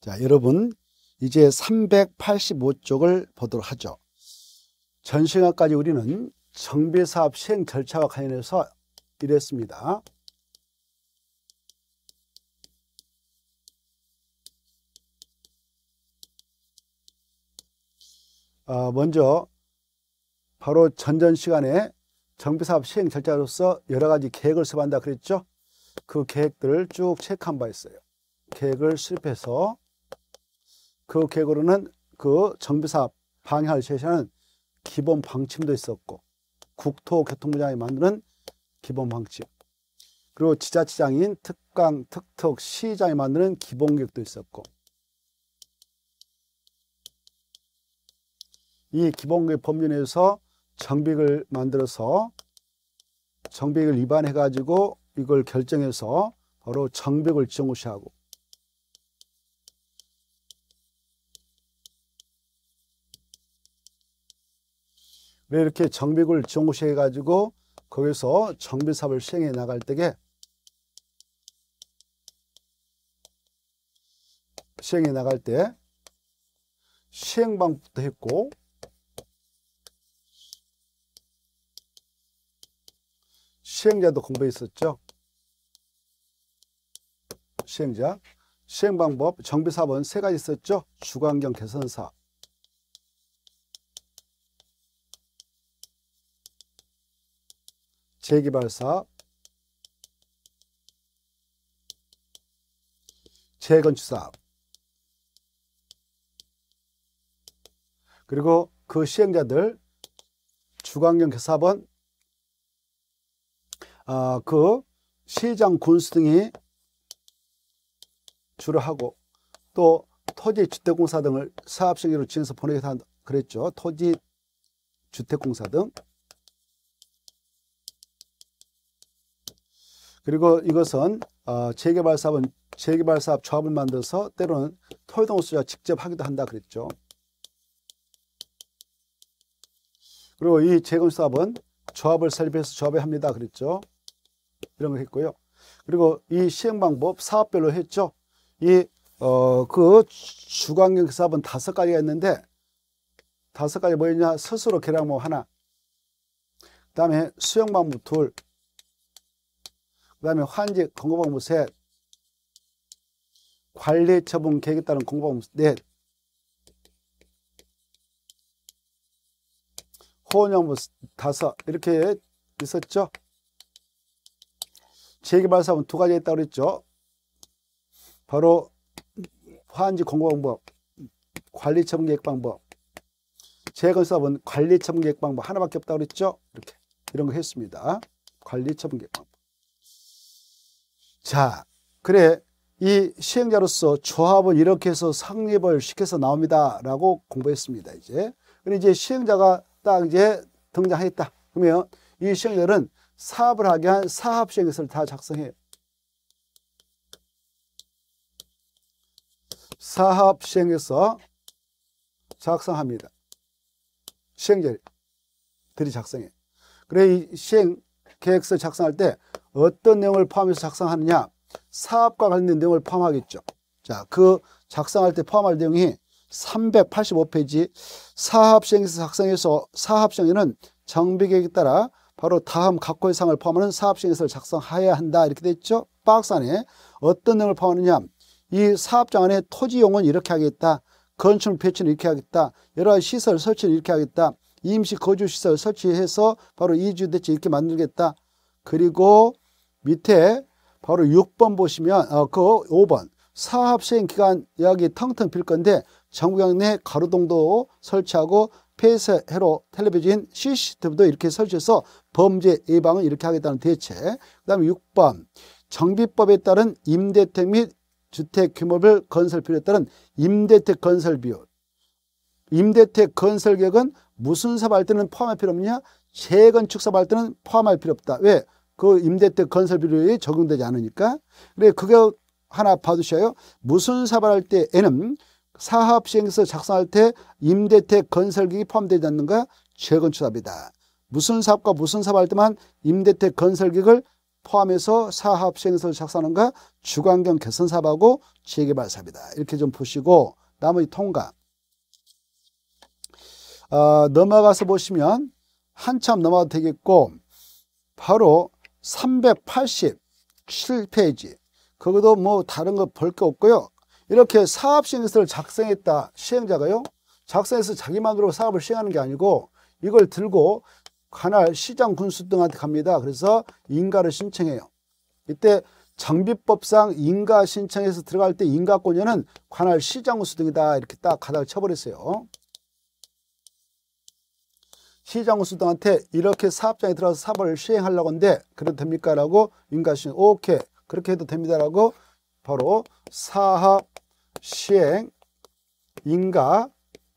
자, 여러분 이제 385쪽을 보도록 하죠. 전 시간까지 우리는 정비사업 시행 절차와 관련해서 이랬습니다. 어, 먼저 바로 전전 시간에 정비사업 시행 절차로서 여러 가지 계획을 수반한다 그랬죠? 그 계획들을 쭉 체크한 바 있어요. 계획을 수립해서 그 계획으로는 그 정비사 방해할 제시하는 기본 방침도 있었고 국토교통부장이 만드는 기본 방침 그리고 지자체장인 특강, 특특, 시장이 만드는 기본 계획도 있었고 이 기본 계획 법률에 서 정비익을 만들어서 정비익을 위반해 가지고 이걸 결정해서 바로 정비익을 지정시하고 왜 이렇게 정비구를 정시해 가지고 거기서 정비 사업을 시행해 나갈 때에 시행해 나갈 때 시행 방법도 했고 시행자도 공부했었죠. 시행자, 시행방법, 정비사업은 세 가지 있었죠. 주관경 개선사 재개발사, 재건축사 그리고 그 시행자들 주관경 개사번 아, 그 시장 군수 등이 주로 하고 또 토지 주택공사 등을 사업시행으로 지어서 보내겠다 그랬죠. 토지 주택공사 등 그리고 이것은 어, 재개발 사업은 재개발 사업 조합을 만들어서 때로는 토요동수자 직접 하기도 한다 그랬죠. 그리고 이 재건 사업은 조합을 설립해서 조합에 합니다 그랬죠. 이런 걸 했고요. 그리고 이 시행 방법 사업별로 했죠. 이 어 그 주관경 사업은 다섯 가지가 있는데 다섯 가지 뭐였냐 스스로 계량모 하나, 그다음에 수용 방법 둘, 그 다음에 환지 공고방부 셋. 관리 처분 계획에 따른 공고방부 넷. 네. 호원양부 다섯. 이렇게 있었죠. 재개발 사업은 두가지 있다고 그죠 바로 환지 공고방법, 관리처분 계획 방법, 재건사업은 관리처분 계획 방법 하나밖에 없다고 그죠 이렇게 이런 거 했습니다. 관리처분 계획 방법. 자, 그래 이 시행자로서 조합을 이렇게 해서 상립을 시켜서 나옵니다라고 공부했습니다. 이제 그리고 이제 시행자가 딱 이제 등장했다. 그러면 이 시행자는 사업을 하게 한 사업 시행서를 다 작성해. 사업 시행에서 작성합니다. 시행자들이 작성해. 그래 이 시행 계획서 작성할 때 어떤 내용을 포함해서 작성하느냐 사업과 관련된 내용을 포함하겠죠 자, 그 작성할 때 포함할 내용이 385페이지 사업시행에서 작성해서 사업시행에는 정비계획에 따라 바로 다음 각호의 상을 포함하는 사업시행에서 작성해야 한다 이렇게 돼 있죠 박스 안에 어떤 내용을 포함하느냐 이 사업장 안에 토지용은 이렇게 하겠다 건축물 배치는 이렇게 하겠다 여러 가지 시설 설치는 이렇게 하겠다 임시 거주시설 설치해서 바로 이주 대체 이렇게 만들겠다 그리고 밑에 바로 6번 보시면 어, 그 5번 사업 시행 기간 이야기 텅텅 빌 건데 전국역 내 가로등도 설치하고 폐쇄 해로 텔레비전 CCTV도 이렇게 설치해서 범죄 예방을 이렇게 하겠다는 대책 그 다음에 6번 정비법에 따른 임대택 및 주택 규모별 건설 비율에 따른 임대택 건설 비율 임대택 건설 계획은 무슨 사업할 때는 포함할 필요 없냐 재건축 사업할 때는 포함할 필요 없다 왜? 그 임대택 건설비료에 적용되지 않으니까 그래 그거 하나 봐두셔요 무슨 사발할 때에는 사업 시행서 작성할 때 임대택 건설기 포함되지 않는가 재건축합업이다 무슨 사업과 무슨 사업할 때만 임대택 건설기획 포함해서 사업 시행서를 작성하는가 주관경 개선 사업하고 재개발 사업이다 이렇게 좀 보시고 나머지 통과 어, 넘어가서 보시면 한참 넘어가도 되겠고 바로 387페이지 거기도 뭐 다른 거 볼 게 없고요 이렇게 사업 시행서를 작성했다 시행자가요 작성해서 자기만으로 사업을 시행하는 게 아니고 이걸 들고 관할 시장 군수 등한테 갑니다 그래서 인가를 신청해요 이때 정비법상 인가 신청해서 들어갈 때 인가권여는 관할 시장 군수 등이다 이렇게 딱 가닥 을 쳐버렸어요 시장 우수등한테 이렇게 사업장에 들어가서 사업을 시행하려고 하는데 그래도 됩니까? 라고 인가신 오케이 그렇게 해도 됩니다 라고 바로 사업 시행 인가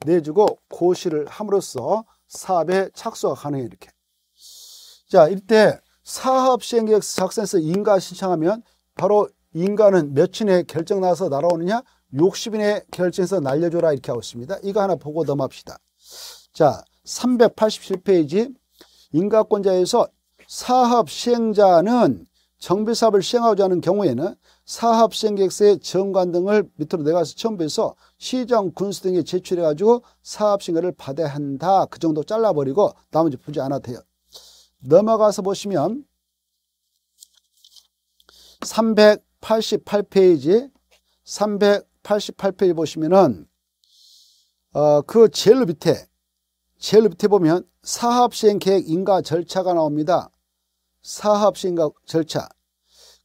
내주고 고시를 함으로써 사업에 착수가 가능해 이렇게 자 이때 사업 시행 계획 작성해서 인가 신청하면 바로 인가는 며칠 내에 결정 나서 날아오느냐 60일 내에 결정해서 날려줘라 이렇게 하고 있습니다 이거 하나 보고 넘어갑시다 자 387페이지 인가권자에서 사업 시행자는 정비사업을 시행하고자 하는 경우에는 사업 시행계획서의 정관 등을 밑으로 내가서 첨부해서 시정, 군수 등에 제출해가지고 사업 신고를 받아야 한다. 그 정도 잘라버리고 나머지 보지 않아도 돼요. 넘어가서 보시면 388페이지 388페이지 보시면은 어, 그 제일 밑에 제일 밑에 보면 사업시행계획 인가 절차가 나옵니다. 사업시행 절차.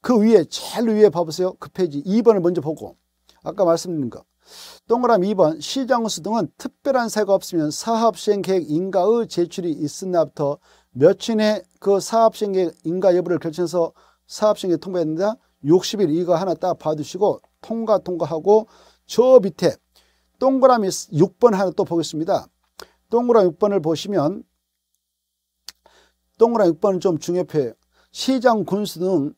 그 위에 제일 위에 봐보세요. 그 페이지 2번을 먼저 보고 아까 말씀드린 거. 동그라미 2번 시정수 등은 특별한 사유가 없으면 사업시행계획 인가의 제출이 있은 날부터 며칠 내에 그 사업시행계획 인가 여부를 결정해서 사업시행에 통과했는데 60일 이거 하나 딱봐주시고 통과 통과하고 저 밑에 동그라미 6번 하나 또 보겠습니다. 동그란 6번을 보시면 동그란 6번은 좀 중요해요. 시장 군수 등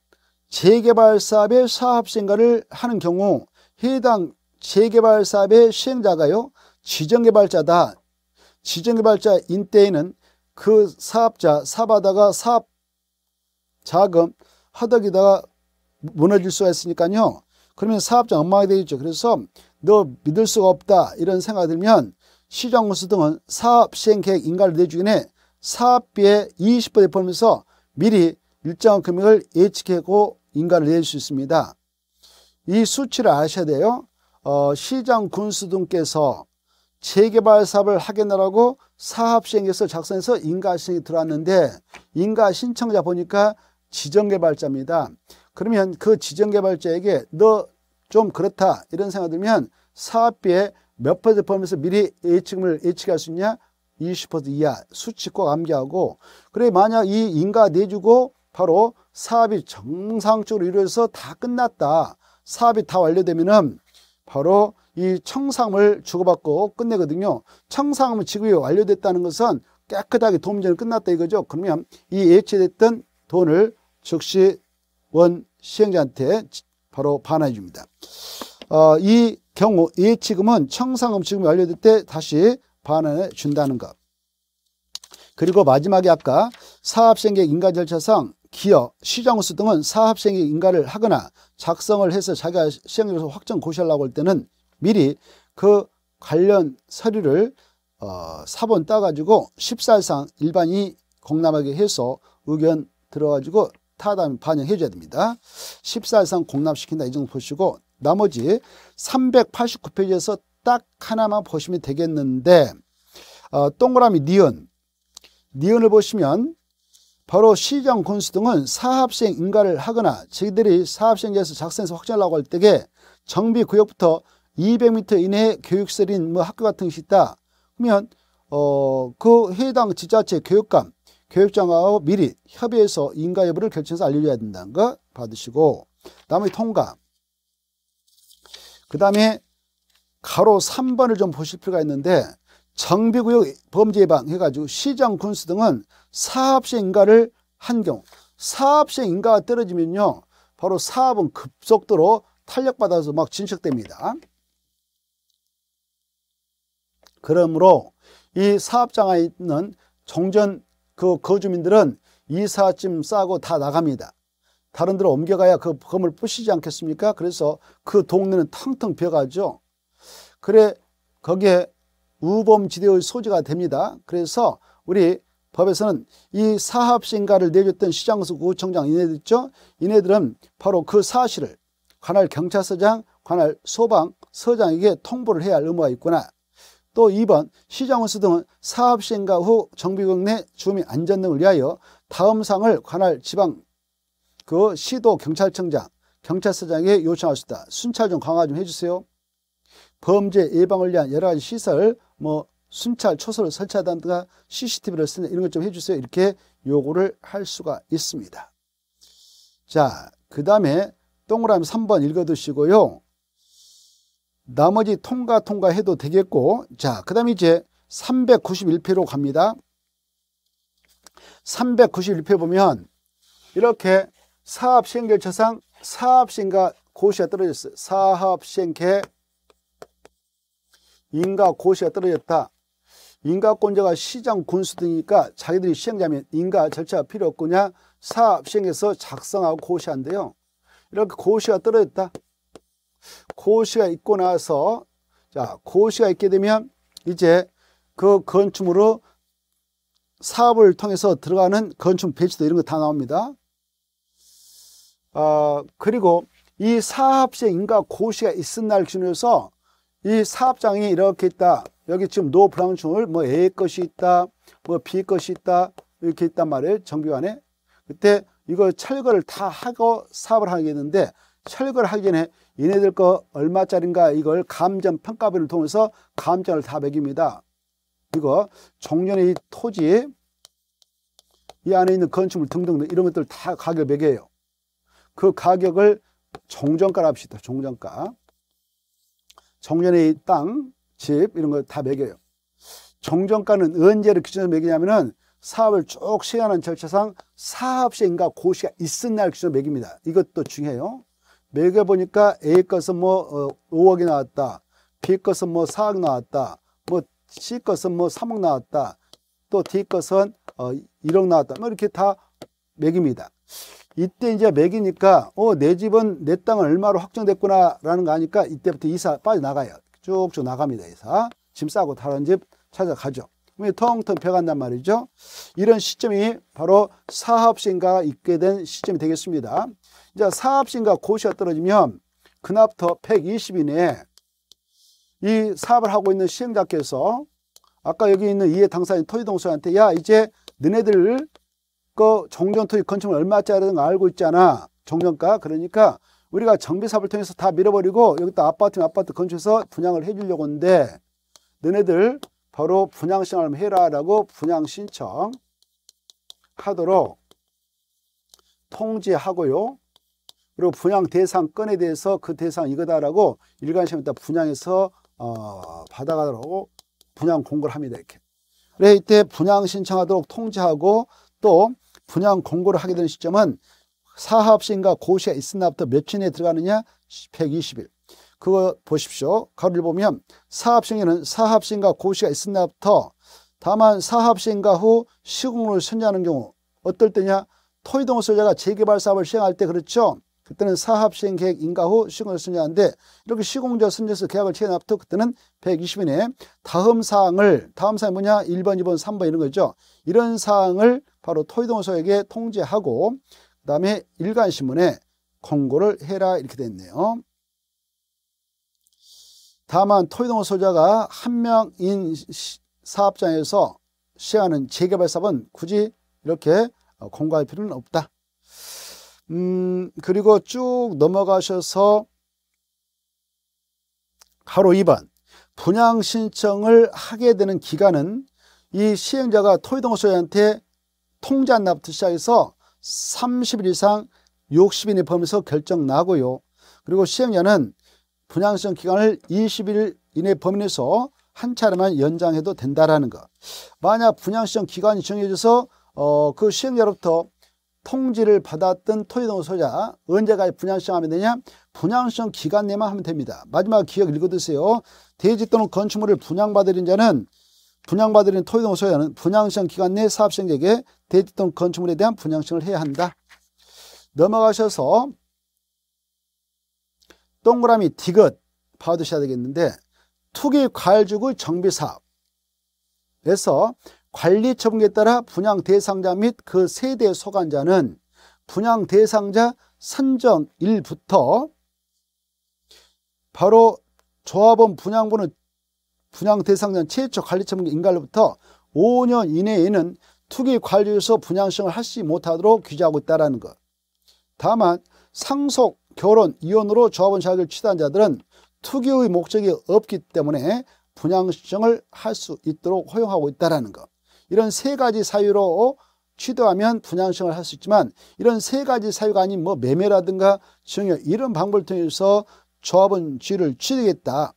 재개발 사업의 사업 시가를 하는 경우 해당 재개발 사업의 시행자가요 지정개발자다. 지정개발자 인때에는 그 사업자 사업하다가 사업 자금 하덕이다가 무너질 수가 있으니까요. 그러면 사업자 엉망이 되겠죠. 그래서 너 믿을 수가 없다 이런 생각이 들면 시정건수 등은 사업시행계획 인가를 내주기 해 사업비의 20%에 포함해서 미리 일정한 금액을 예측하고 인가를 낼 수 있습니다. 이 수치를 아셔야 돼요. 어, 시장 군수 등께서 재개발 사업을 하겠나라고 사업시행에서 작성해서 인가신청이 들어왔는데 인가신청자 보니까 지정개발자입니다. 그러면 그 지정개발자에게 너 좀 그렇다 이런 생각 들면 사업비의 몇 퍼센트 포함해서 미리 예측을 예측할 수 있냐? 20% 이하 수치 꼭 암기하고 그래 만약 이 인가 내주고 바로 사업이 정상적으로 이루어져서 다 끝났다. 사업이 다 완료되면은 바로 이청상을 주고받고 끝내거든요. 청상은 지급이 완료됐다는 것은 깨끗하게 도움전이 끝났다 이거죠. 그러면 이 예치됐던 돈을 즉시 원 시행자한테 바로 반환해 줍니다. 어, 이 경우 이지금은청산금지금 완료될 때 다시 반환해 준다는 것. 그리고 마지막에 아까 사업생계 인가 절차상 기업, 시장우수 등은 사업생계 인가를 하거나 작성을 해서 자기가 시행률에서 확정 고시하려고 할 때는 미리 그 관련 서류를 어, 사본 따가지고 14일상 일반이 공람하게 해서 의견 들어가지고 타담 반영해줘야 됩니다. 14일상 공납시킨다 이 정도 보시고 나머지 389페이지에서 딱 하나만 보시면 되겠는데 어, 동그라미 니은 니은을 보시면 바로 시정 군수 등은 사합시행 인가를 하거나 저희들이 사합시행에서 작성해서 확정하려고 할 때에 정비구역부터 200m 이내에 교육설인 뭐 학교 같은 것이 있다 그러면 어, 그 해당 지자체 교육감 교육장하고 미리 협의해서 인가 여부를 결정해서 알려줘야 된다는 거 받으시고 나머지 통과 그 다음에 가로 3번을 좀 보실 필요가 있는데 정비구역 범죄 예방 해가지고 시장 군수 등은 사업시 인가를 한 경우 사업시 인가가 떨어지면요 바로 사업은 급속도로 탄력받아서 막 진척됩니다 그러므로 이 사업장에 있는 종전 그 거주민들은 이사짐 싸고 다 나갑니다 다른 데로 옮겨가야 그 검을 부시지 않겠습니까? 그래서 그 동네는 텅텅 비어가죠. 그래 거기에 우범지대의 소지가 됩니다. 그래서 우리 법에서는 이 사합신가를 내줬던 시장수 구청장 이네들 있죠. 이네들은 바로 그 사실을 관할 경찰서장, 관할 소방, 서장에게 통보를 해야 할 의무가 있구나. 또 2번 시장원수 등은 사업시행가 후 정비국 내 주민 안전 등을 위하여 다음 상을 관할 지방 그 시도 경찰청장, 경찰서장에 요청할 수 있다. 순찰 좀 강화 좀 해주세요. 범죄 예방을 위한 여러 가지 시설, 뭐 순찰 초소를 설치하다든가 CCTV를 쓰는 이런 것 좀 해주세요. 이렇게 요구를 할 수가 있습니다. 자, 그 다음에 동그라미 3번 읽어두시고요. 나머지 통과 통과해도 되겠고 자, 그 다음에 이제 3 9 1표로 갑니다. 3 9 1표 보면 이렇게 사합 시행 절차상 사합 시행과 고시가 떨어졌어 사합 시계 인가 고시가 떨어졌다. 인가권자가 시장 군수 등이니까 자기들이 시행자면 인가 절차가 필요 없구냐 사합 시에서 작성하고 고시한대요. 이렇게 고시가 떨어졌다. 고시가 있고 나서 자 고시가 있게 되면 이제 그 건축으로 사업을 통해서 들어가는 건축 배치도 이런 거 다 나옵니다. 어, 그리고 이 사합시에 인가 고시가 있은 날기준으서이 사업장이 이렇게 있다. 여기 지금 노 브라운 을뭐 A 것이 있다, 뭐 B 것이 있다 이렇게 있단 말이에요. 정비관에 그때 이걸 철거를 다 하고 사업을 하겠는데 철거를 하기 전에 얘네들 거 얼마짜린가 이걸 감정 평가비를 통해서 감정을 다 매깁니다. 이거 종전의 이 토지 이 안에 있는 건축물 등등 이런 것들 다 가격 매겨요. 그 가격을 정정가라 합시다. 정정가. 정년의 땅, 집 이런 거 다 매겨요. 정정가는 언제를 기준으로 매기냐면은 사업을 쭉 시행하는 절차상 사업시행과 고시가 있은 날 기준으로 매깁니다. 이것도 중요해요. 매겨보니까 A 것은 뭐 5억이 어, 나왔다. B 것은 뭐 4억 나왔다. 뭐 C 것은 뭐 3억 나왔다. 또 D 것은 1억 어, 나왔다. 뭐 이렇게 다 매깁니다. 이때 이제 매기니까 어내 집은 내 땅은 얼마로 확정됐구나 라는 거 아니까 이때부터 이사 빠져나가요 쭉쭉 나갑니다 이사 짐 싸고 다른 집 찾아가죠 텅텅 펴간단 말이죠 이런 시점이 바로 사업신가 있게 된 시점이 되겠습니다 이제 사업신가 고시가 떨어지면 그날부터 1 2 0이 내에 이 사업을 하고 있는 시행자께서 아까 여기 있는 이해 당사인 토지동산한테 야 이제 너네들 그 정전토 이건축 얼마짜리든 알고 있잖아. 정전가. 그러니까 우리가 정비사업을 통해서 다 밀어버리고 여기다 아파트 아파트 건축해서 분양을 해주려고 하는데 너네들 바로 분양 신청을 해라 라고 분양 신청 하도록 통지하고요. 그리고 분양 대상건에 대해서 그 대상 이거다라고 일관심험 있다 분양해서 어, 받아가도록 분양 공고를 합니다. 이렇게. 그래 이때 분양 신청하도록 통지하고 또 분양 공고를 하게 되는 시점은 사합신과 고시가 있은 나부터 며칠 내에 들어가느냐? 120일. 그거 보십시오. 가로를 보면 사합신에는 사합신과 고시가 있은 나부터 다만 사합신가 후 시공을 선정하는 경우 어떨 때냐? 토이동 설재가 재개발 사업을 시행할 때 그렇죠. 그때는 사합시행 계획 인가 후 시공을 선정하는데 이렇게 시공자 선정해서 계약을 체결 앞부터 그때는 120일에 다음 사항을 다음 사항이 뭐냐 1번, 2번, 3번 이런 거죠. 이런 사항을 바로 토이동서에게 통제하고 그 다음에 일간신문에 권고를 해라 이렇게 됐네요. 다만 토이동 소자가 한 명인 사업장에서 시행하는 재개발 사업은 굳이 이렇게 어, 권고할 필요는 없다. 음, 그리고 쭉 넘어가셔서 가로 2번 분양 신청을 하게 되는 기간은 이 시행자가 토이동 소자한테 통지 안납부터 시작해서 30일 이상 60일 내범위에서 결정 나고요. 그리고 시행년은 분양 시정 기간을 20일 이내 범위 내에서 한 차례만 연장해도 된다라는 것. 만약 분양 시정 기간이 정해져서 어, 그 시행자로부터 통지를 받았던 토지동소자 언제까지 분양 시정하면 되냐? 분양 시정 기간 내만 하면 됩니다. 마지막 기억 읽어두세요. 대지 또는 건축물을 분양받을 인자는 분양받으려는 토지등 소유하는 분양시장 기간 내 사업시행자에게 대지 동 건축물에 대한 분양시장을 해야 한다. 넘어가셔서 동그라미 디귿 파두셔야 되겠는데 투기 과일주구 정비사업에서 관리 처분에 따라 분양 대상자 및 그 세대 소관자는 분양 대상자 선정일부터 바로 조합원 분양부는 분양 대상자는 최초 관리처분 인가로부터 5년 이내에는 투기관리소 분양 신청을 하지 못하도록 규제하고 있다는 것. 다만 상속, 결혼, 이혼으로 조합원 자격을 취득한 자들은 투기의 목적이 없기 때문에 분양 신청을 할 수 있도록 허용하고 있다는 것. 이런 세 가지 사유로 취득하면 분양 신청을 할 수 있지만 이런 세 가지 사유가 아닌 뭐 매매라든가 증여 이런 방법을 통해서 조합원 지위를 취득했다.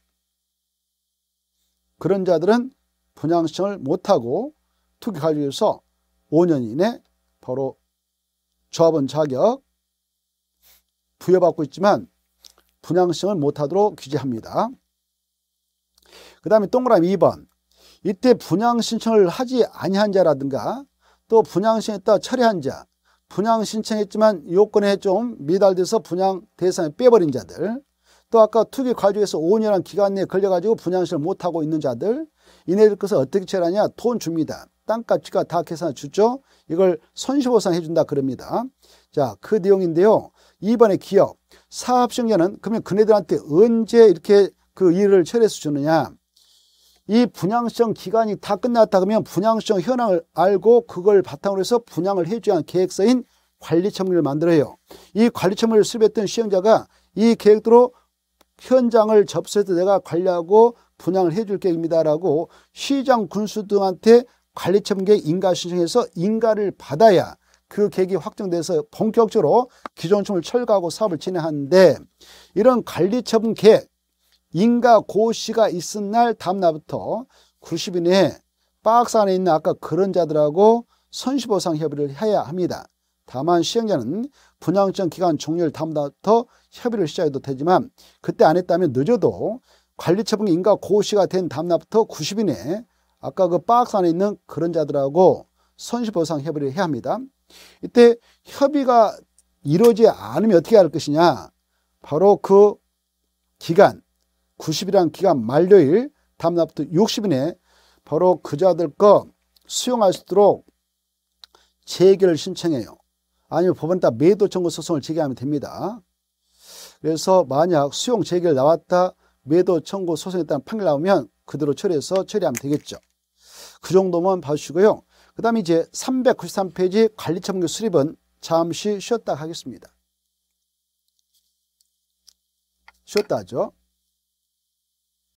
그런 자들은 분양 신청을 못하고 투기 관리에서 5년 이내 바로 조합원 자격 부여받고 있지만 분양 신청을 못하도록 규제합니다. 그 다음에 동그라미 2번 이때 분양 신청을 하지 아니한 자라든가 또 분양 신청했다 철회한 자 분양 신청했지만 요건에 좀 미달돼서 분양 대상에 빼버린 자들 또 아까 투기 과주에서 5년이 기간 내에 걸려가지고 분양시를 못하고 있는 자들 이네들 것을 어떻게 처리하냐 돈 줍니다 땅값지가 다 계산해 주죠 이걸 손실보상 해준다 그럽니다 자 그 내용인데요 이번에 기업 사업시행는 그러면 그네들한테 언제 이렇게 그 일을 처리해서 주느냐 이 분양시정 기간이 다 끝났다 그러면 분양시정 현황을 알고 그걸 바탕으로 해서 분양을 해줘야 하는 계획서인 관리청문회를 만들어요 이 관리청문회를 수립했던 시행자가 이 계획대로 현장을 접수해서 내가 관리하고 분양을 해줄 계획입니다라고 시장 군수 등한테 관리처분계획 인가 신청해서 인가를 받아야 그 계획이 확정돼서 본격적으로 기존총을 철거하고 사업을 진행하는데 이런 관리처분 계획 인가 고시가 있은 날 다음날부터 90일 내에 박스 안에 있는 아까 그런 자들하고 선시보상 협의를 해야 합니다. 다만 시행자는 분양청 기간 종료일 다음부터 협의를 시작해도 되지만 그때 안 했다면 늦어도 관리처분 인가 고시가 된 다음날부터 90일 내 아까 그 박스 안에 있는 그런 자들하고 손실보상 협의를 해야 합니다. 이때 협의가 이루어지지 않으면 어떻게 할 것이냐 바로 그 기간 90일이란 기간 만료일 다음날부터 60일 내에 바로 그 자들 거 수용할 수 있도록 재결을 신청해요. 아니면 법원에 따 매도 청구 소송을 제기하면 됩니다. 그래서 만약 수용 재결 나왔다 매도 청구 소송에 따른 판결 나오면 그대로 처리해서 처리하면 되겠죠. 그 정도만 봐주시고요. 그 다음에 이제 393페이지 관리처분규 수립은 잠시 쉬었다 하겠습니다. 쉬었다 하죠.